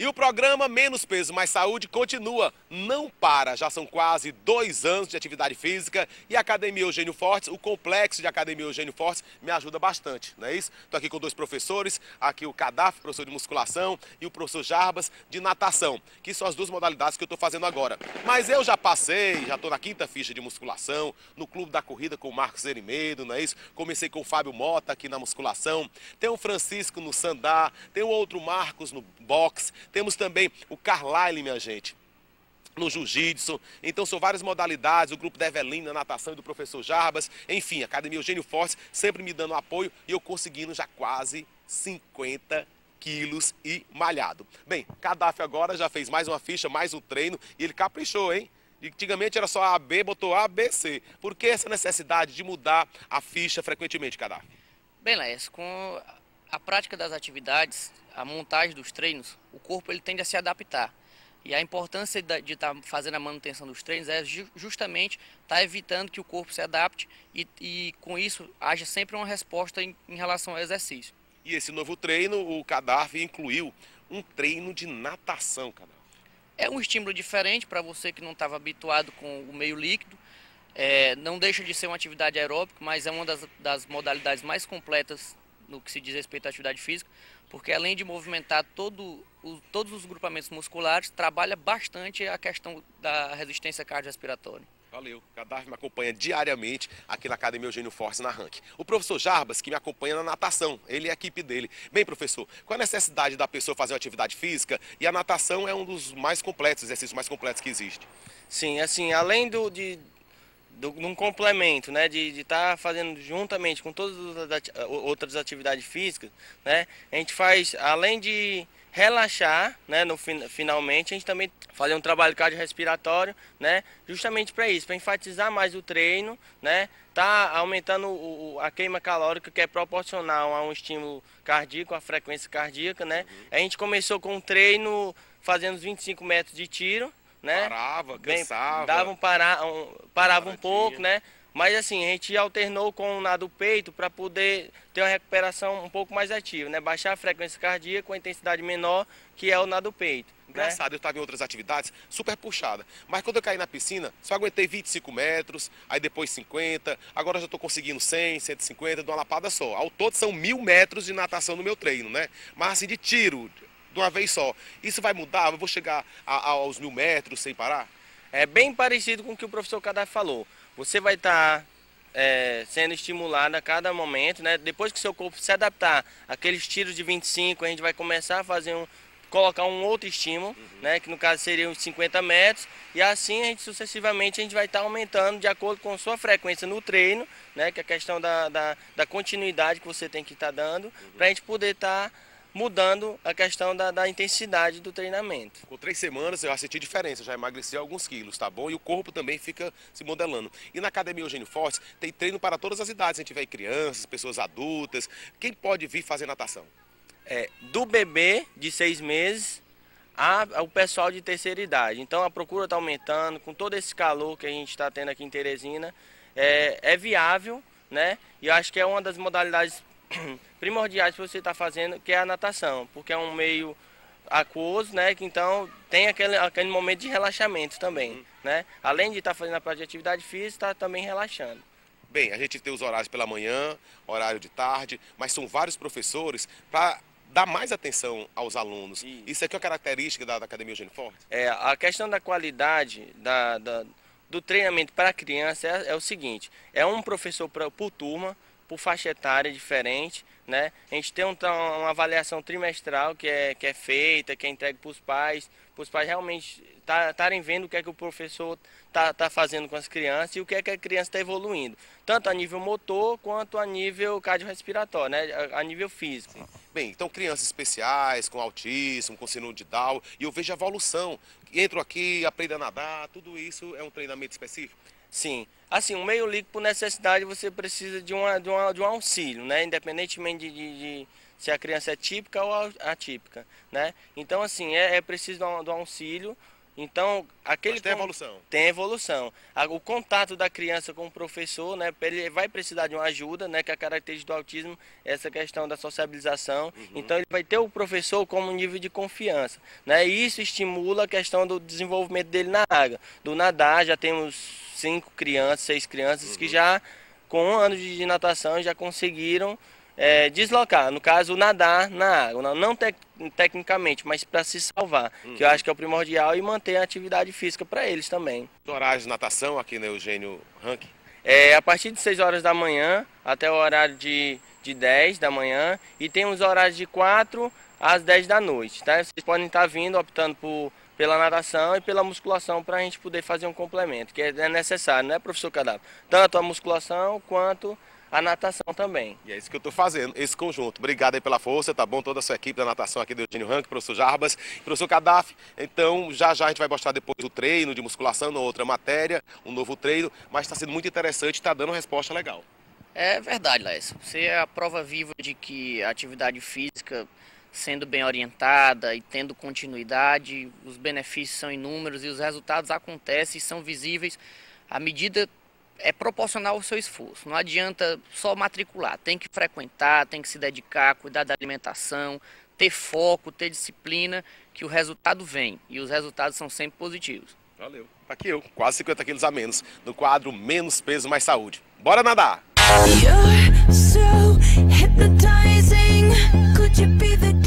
E o programa Menos Peso Mais Saúde continua, não para. Já são quase dois anos de atividade física e a Academia Eugênio Fortes, o complexo de Academia Eugênio Fortes, me ajuda bastante, não é isso? Estou aqui com dois professores, aqui o Cadaf, professor de musculação, e o professor Jarbas, de natação, que são as duas modalidades que eu estou fazendo agora. Mas eu já passei, já estou na quinta ficha de musculação, no clube da corrida com o Marcos Erimedo, não é isso? Comecei com o Fábio Mota aqui na musculação, tem o Francisco no Sandá, tem o outro Marcos no boxe, temos também o Carlyle, minha gente no jiu-jitsu. Então são várias modalidades, o grupo da na natação e do professor Jarbas. Enfim, a Academia Eugênio Forte sempre me dando apoio e eu conseguindo já quase 50 quilos e malhado. Bem, Gaddafi agora já fez mais uma ficha, mais um treino e ele caprichou, hein? Antigamente era só AB, botou ABC. Por que essa necessidade de mudar a ficha frequentemente, Gaddafi? Bem, Léo com a prática das atividades, a montagem dos treinos, o corpo ele tende a se adaptar. E a importância de estar tá fazendo a manutenção dos treinos é ju justamente estar tá evitando que o corpo se adapte e, e, com isso haja sempre uma resposta em, em relação ao exercício. E esse novo treino, o Cadáver incluiu um treino de natação, Cadáver. É um estímulo diferente para você que não estava habituado com o meio líquido. É, não deixa de ser uma atividade aeróbica, mas é uma das, das modalidades mais completas no que se diz respeito à atividade física, porque além de movimentar todo o, todos os grupamentos musculares, trabalha bastante a questão da resistência cardiorrespiratória. Valeu. Cadáver me acompanha diariamente aqui na Academia Eugênio Force na Rank. O professor Jarbas, que me acompanha na natação, ele é a equipe dele. Bem, professor, qual a necessidade da pessoa fazer uma atividade física? E a natação é um dos mais completos, exercícios mais completos que existe. Sim, assim, além do, de do, num complemento, né, de estar tá fazendo juntamente com todas as outras atividades físicas, né, a gente faz, além de relaxar, né, no finalmente, a gente também faz um trabalho cardiorrespiratório, né, justamente para isso, para enfatizar mais o treino, né, tá aumentando o, a queima calórica que é proporcional a um estímulo cardíaco, a frequência cardíaca, né, uhum. a gente começou com um treino fazendo os 25 metros de tiro, né? Parava, cansava. Bem, dava um para, um, parava um pouco, né? Mas assim, a gente alternou com o nado peito para poder ter uma recuperação um pouco mais ativa, né? Baixar a frequência cardíaca com a intensidade menor, que é o nado peito. Né? Engraçado, né? eu estava em outras atividades, super puxada. Mas quando eu caí na piscina, só aguentei 25 metros, aí depois 50, agora já estou conseguindo 100, 150, de uma lapada só. Ao todo são mil metros de natação no meu treino, né? Mas assim, de tiro, de uma vez só. Isso vai mudar? Eu vou chegar a, a, aos mil metros sem parar? É bem parecido com o que o professor Kadar falou. Você vai estar tá, é, sendo estimulado a cada momento, né? Depois que seu corpo se adaptar àqueles tiros de 25, a gente vai começar a fazer um, colocar um outro estímulo, uhum. né, que no caso seriam os 50 metros, e assim a gente sucessivamente a gente vai estar tá aumentando de acordo com sua frequência no treino, né, que é a questão da, da, da continuidade que você tem que estar tá dando, uhum. para a gente poder estar tá mudando a questão da, da, intensidade do treinamento. Com três semanas eu já senti diferença, já emagreci alguns quilos, tá bom? E o corpo também fica se modelando. E na Academia Eugênio Forte tem treino para todas as idades, a gente vê crianças, pessoas adultas, quem pode vir fazer natação? É, do bebê de seis meses ao pessoal de terceira idade. Então a procura está aumentando, com todo esse calor que a gente está tendo aqui em Teresina, é, é viável, né? E eu acho que é uma das modalidades primordiais que você está fazendo, que é a natação, porque é um meio aquoso, né? Que então tem aquele, aquele momento de relaxamento também, uhum. né? Além de estar tá fazendo a prática de atividade física, está também relaxando. Bem, a gente tem os horários pela manhã, horário de tarde, mas são vários professores para dar mais atenção aos alunos. Isso, Isso aqui é uma característica da, da Academia Eugênio Forte? É, a questão da qualidade da, da do treinamento para a criança é, é o seguinte, é um professor pra, por turma, por faixa etária diferente, né? A gente tem um, uma avaliação trimestral que é, que é feita, que é entregue para os pais, para os pais realmente estarem tá, vendo o que é que o professor está tá fazendo com as crianças e o que é que a criança está evoluindo, tanto a nível motor quanto a nível cardiorrespiratório, né? a, nível físico. Bem, então crianças especiais, com autismo, com síndrome de Down, e eu vejo a evolução. Entro aqui, aprendo a nadar, tudo isso é um treinamento específico? Sim. Assim, o um meio líquido por necessidade você precisa de, uma, de, uma, de um auxílio, né? Independentemente de, de, de se a criança é típica ou atípica, né? Então, assim, é, é preciso do um, auxílio. Então, aquele... Mas tem evolução. Tem evolução. O contato da criança com o professor, né? Ele vai precisar de uma ajuda, né? Que é a característica do autismo é essa questão da sociabilização. Uhum. Então, ele vai ter o professor como um nível de confiança, né? E isso estimula a questão do desenvolvimento dele na água. Do nadar, já temos cinco crianças, seis crianças uhum. que já com um ano de natação já conseguiram é, deslocar, no caso, nadar na água, não tec tecnicamente, mas para se salvar, uhum. que eu uhum. acho que é o primordial e manter a atividade física para eles também. Horários de natação aqui no né, Eugênio Rank? É, a partir de 6 horas da manhã até o horário de, de 10 da manhã e tem os horários de 4 às 10 da noite, tá? Vocês podem estar tá vindo, optando por pela natação e pela musculação para a gente poder fazer um complemento, que é, é necessário, né, professor Cadáver? Tanto a musculação quanto a natação também. E é isso que eu estou fazendo, esse conjunto. Obrigado aí pela força, tá bom? Toda a sua equipe da natação aqui do Eugênio Rank, professor Jarbas, professor Kadaf. Então, já já a gente vai mostrar depois o treino de musculação, outra matéria, um novo treino, mas está sendo muito interessante, está dando uma resposta legal. É verdade, Laís. Você é a prova viva de que a atividade física sendo bem orientada e tendo continuidade, os benefícios são inúmeros e os resultados acontecem e são visíveis à medida é proporcional ao seu esforço. Não adianta só matricular, tem que frequentar, tem que se dedicar, cuidar da alimentação, ter foco, ter disciplina, que o resultado vem e os resultados são sempre positivos. Valeu. Tá aqui eu, quase 50 quilos a menos, no quadro Menos Peso, Mais Saúde. Bora nadar! You're so hypnotizing. Could you be the